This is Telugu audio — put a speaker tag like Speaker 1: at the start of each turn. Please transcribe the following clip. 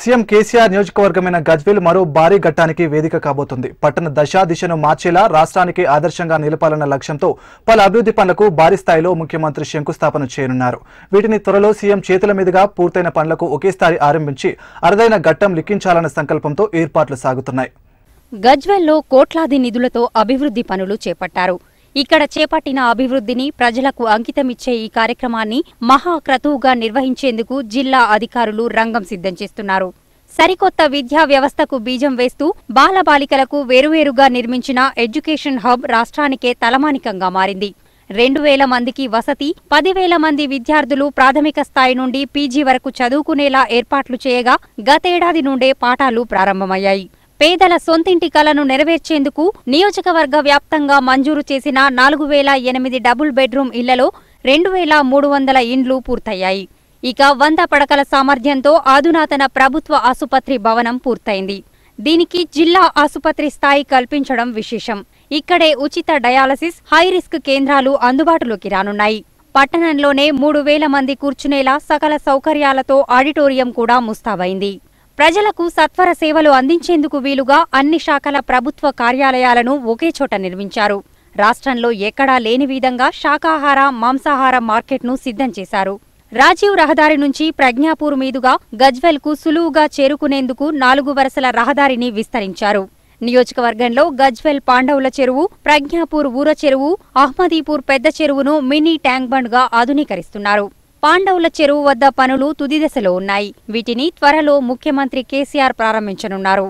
Speaker 1: సీఎం కేసీఆర్ నియోజకవర్గమైన గజ్వేల్ మరో భారీ ఘట్టానికి వేదిక కాబోతుంది పట్టణ దశా దిశను మార్చేలా రాష్ట్రానికి ఆదర్శంగా నిలపాలన్న లక్ష్యంతో పలు అభివృద్ధి పనులకు భారీ స్థాయిలో ముఖ్యమంత్రి శంకుస్థాపన చేయనున్నారు వీటిని త్వరలో సీఎం చేతుల మీదుగా పూర్తయిన పనులకు ఒకేసారి ఆరంభించి అరుదైన ఘట్టం లిఖించాలన్న సంకల్పంతో ఏర్పాట్లు సాగుతున్నాయి
Speaker 2: గజ్వెల్లో కోట్లాది నిధులతో అభివృద్ధి పనులు చేపట్టారు ఇక్కడ చేపట్టిన అభివృద్ధిని ప్రజలకు అంకితమిచ్చే ఈ కార్యక్రమాన్ని మహాక్రతువుగా నిర్వహించేందుకు జిల్లా అధికారులు రంగం సిద్ధం చేస్తున్నారు సరికొత్త విద్యా వ్యవస్థకు బీజం వేస్తూ బాలబాలికలకు వేరువేరుగా నిర్మించిన ఎడ్యుకేషన్ హబ్ రాష్ట్రానికే తలమానికంగా మారింది రెండు వేల మందికి వసతి పదివేల మంది విద్యార్థులు ప్రాథమిక స్థాయి నుండి పీజీ వరకు చదువుకునేలా ఏర్పాట్లు చేయగా గతేడాది నుండే పాఠాలు ప్రారంభమయ్యాయి పేదల సొంతింటి కలను నెరవేర్చేందుకు నియోజకవర్గ వ్యాప్తంగా మంజూరు చేసిన నాలుగు వేల ఎనిమిది డబుల్ బెడ్రూమ్ ఇళ్లలో రెండు వేల మూడు వందల ఇండ్లు పూర్తయ్యాయి ఇక వంద పడకల సామర్థ్యంతో ఆధునాతన ప్రభుత్వ ఆసుపత్రి భవనం పూర్తయింది దీనికి జిల్లా ఆసుపత్రి స్థాయి కల్పించడం విశేషం ఇక్కడే ఉచిత డయాలసిస్ హై రిస్క్ కేంద్రాలు అందుబాటులోకి రానున్నాయి పట్టణంలోనే మూడు వేల మంది కూర్చునేలా సకల సౌకర్యాలతో ఆడిటోరియం కూడా ముస్తాబైంది ప్రజలకు సత్వర సేవలు అందించేందుకు వీలుగా అన్ని శాఖల ప్రభుత్వ కార్యాలయాలను ఒకే చోట నిర్మించారు రాష్ట్రంలో ఎక్కడా లేని విధంగా శాకాహార మాంసాహార మార్కెట్ను సిద్ధం చేశారు రాజీవ్ రహదారి నుంచి ప్రజ్ఞాపూర్ మీదుగా గజ్వెల్కు సులువుగా చేరుకునేందుకు నాలుగు వరుసల రహదారిని విస్తరించారు నియోజకవర్గంలో గజ్వెల్ పాండవుల చెరువు ప్రజ్ఞాపూర్ ఊర చెరువు అహ్మదీపూర్ పెద్ద చెరువును మినీ ట్యాంక్ బండ్గా ఆధునీకరిస్తున్నారు పాండవుల చెరువు వద్ద పనులు తుదిదశలో ఉన్నాయి వీటిని త్వరలో ముఖ్యమంత్రి కేసీఆర్ ప్రారంభించనున్నారు